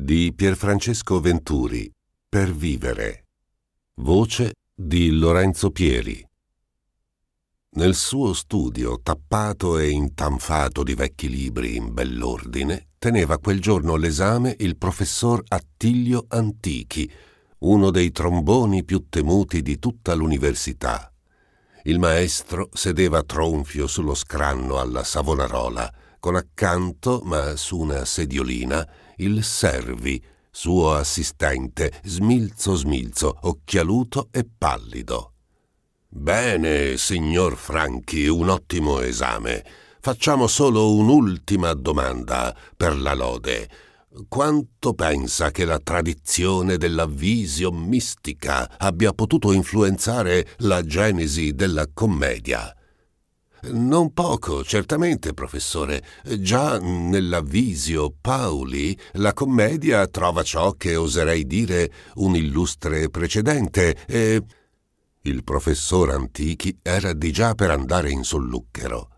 di Pierfrancesco Venturi per vivere. Voce di Lorenzo Pieri. Nel suo studio, tappato e intanfato di vecchi libri in bell'ordine, teneva quel giorno l'esame il professor Attilio Antichi, uno dei tromboni più temuti di tutta l'università. Il maestro sedeva tronfio sullo scranno alla Savonarola, con accanto, ma su una sediolina, il Servi, suo assistente, smilzo smilzo, occhialuto e pallido. Bene, signor Franchi, un ottimo esame. Facciamo solo un'ultima domanda per la lode. Quanto pensa che la tradizione della visio mistica abbia potuto influenzare la genesi della commedia? Non poco, certamente, professore. Già nell'avvisio Pauli, la commedia trova ciò che oserei dire un illustre precedente e... Il professor Antichi era di già per andare in solluchero.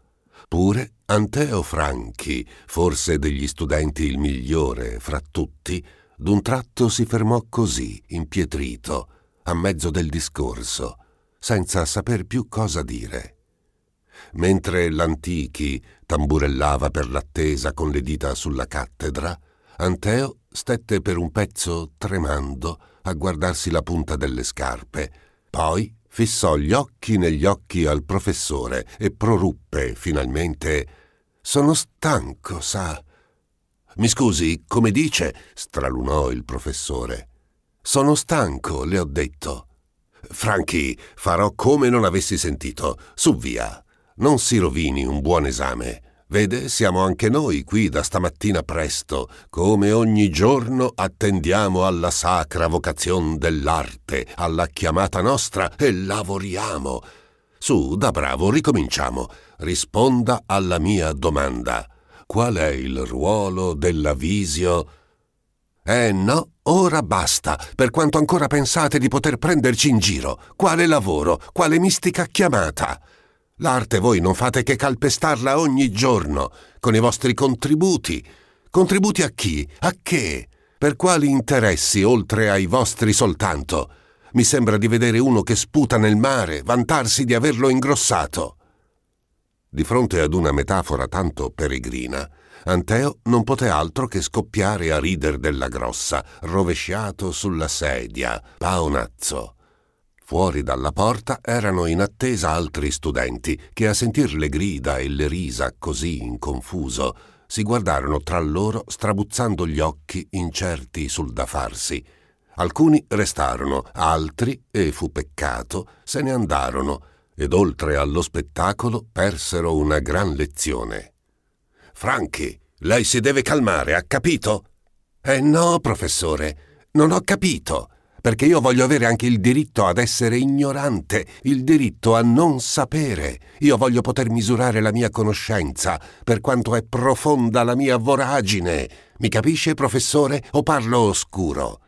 Pure Anteo Franchi, forse degli studenti il migliore fra tutti, d'un tratto si fermò così, impietrito, a mezzo del discorso, senza saper più cosa dire mentre l'antichi tamburellava per l'attesa con le dita sulla cattedra, Anteo stette per un pezzo tremando a guardarsi la punta delle scarpe, poi fissò gli occhi negli occhi al professore e proruppe finalmente Sono stanco, sa. Mi scusi, come dice? stralunò il professore. Sono stanco, le ho detto. Franchi, farò come non avessi sentito. Su via. Non si rovini un buon esame. Vede, siamo anche noi qui da stamattina presto, come ogni giorno attendiamo alla sacra vocazione dell'arte, alla chiamata nostra e lavoriamo. Su, da bravo, ricominciamo. Risponda alla mia domanda. Qual è il ruolo della visio? Eh no, ora basta, per quanto ancora pensate di poter prenderci in giro. Quale lavoro, quale mistica chiamata? L'arte voi non fate che calpestarla ogni giorno, con i vostri contributi. Contributi a chi? A che? Per quali interessi oltre ai vostri soltanto? Mi sembra di vedere uno che sputa nel mare, vantarsi di averlo ingrossato. Di fronte ad una metafora tanto peregrina, Anteo non poté altro che scoppiare a rider della grossa, rovesciato sulla sedia, paonazzo. Fuori dalla porta erano in attesa altri studenti che a sentir le grida e le risa così in confuso si guardarono tra loro strabuzzando gli occhi incerti sul da farsi. Alcuni restarono, altri, e fu peccato, se ne andarono ed oltre allo spettacolo persero una gran lezione. Franchi, lei si deve calmare, ha capito? Eh no, professore, non ho capito perché io voglio avere anche il diritto ad essere ignorante, il diritto a non sapere. Io voglio poter misurare la mia conoscenza, per quanto è profonda la mia voragine. Mi capisce, professore, o parlo oscuro?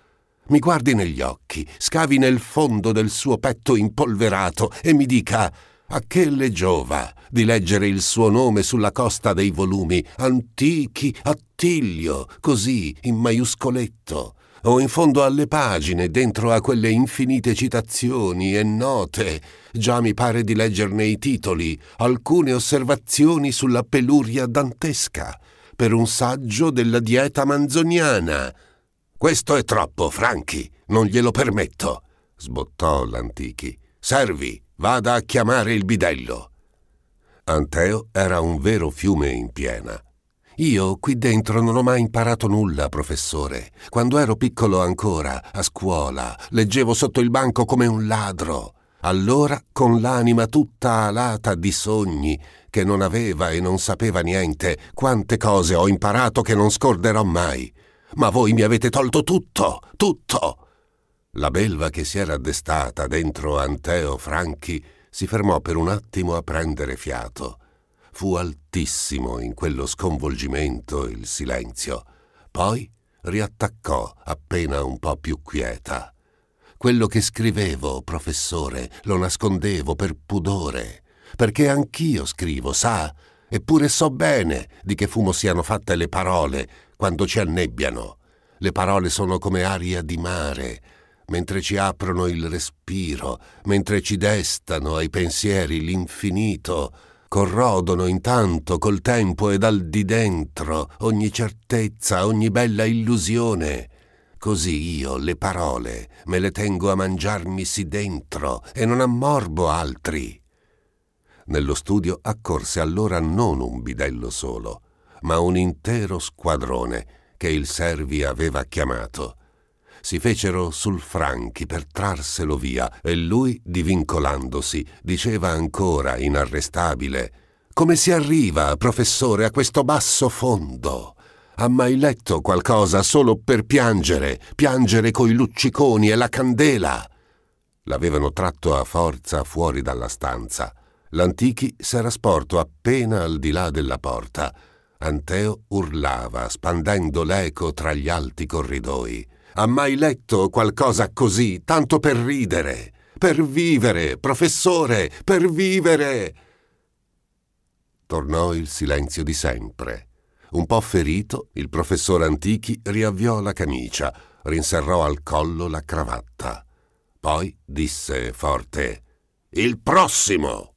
Mi guardi negli occhi, scavi nel fondo del suo petto impolverato e mi dica a che le giova di leggere il suo nome sulla costa dei volumi antichi Attilio, così in maiuscoletto? o in fondo alle pagine, dentro a quelle infinite citazioni e note, già mi pare di leggerne i titoli, alcune osservazioni sulla peluria dantesca, per un saggio della dieta manzoniana. Questo è troppo, Franchi, non glielo permetto, sbottò l'antichi. Servi, vada a chiamare il bidello. Anteo era un vero fiume in piena. Io qui dentro non ho mai imparato nulla, professore. Quando ero piccolo ancora, a scuola, leggevo sotto il banco come un ladro. Allora, con l'anima tutta alata di sogni, che non aveva e non sapeva niente, quante cose ho imparato che non scorderò mai. Ma voi mi avete tolto tutto, tutto. La belva che si era addestata dentro Anteo Franchi si fermò per un attimo a prendere fiato Fu altissimo in quello sconvolgimento il silenzio. Poi riattaccò appena un po' più quieta. Quello che scrivevo, professore, lo nascondevo per pudore, perché anch'io scrivo, sa? Eppure so bene di che fumo siano fatte le parole quando ci annebbiano. Le parole sono come aria di mare, mentre ci aprono il respiro, mentre ci destano ai pensieri l'infinito, corrodono intanto col tempo e dal di dentro ogni certezza, ogni bella illusione. Così io le parole me le tengo a mangiarmisi dentro e non ammorbo altri. Nello studio accorse allora non un bidello solo, ma un intero squadrone che il Servi aveva chiamato si fecero sul Franchi per trarselo via e lui, divincolandosi, diceva ancora, inarrestabile, «Come si arriva, professore, a questo basso fondo?» Ha mai letto qualcosa solo per piangere, piangere coi lucciconi e la candela? L'avevano tratto a forza fuori dalla stanza. L'antichi s'era sporto appena al di là della porta. Anteo urlava, spandendo l'eco tra gli alti corridoi. Ha mai letto qualcosa così, tanto per ridere? Per vivere, professore, per vivere! Tornò il silenzio di sempre. Un po' ferito, il professor Antichi riavviò la camicia, rinserrò al collo la cravatta. Poi disse forte: Il prossimo!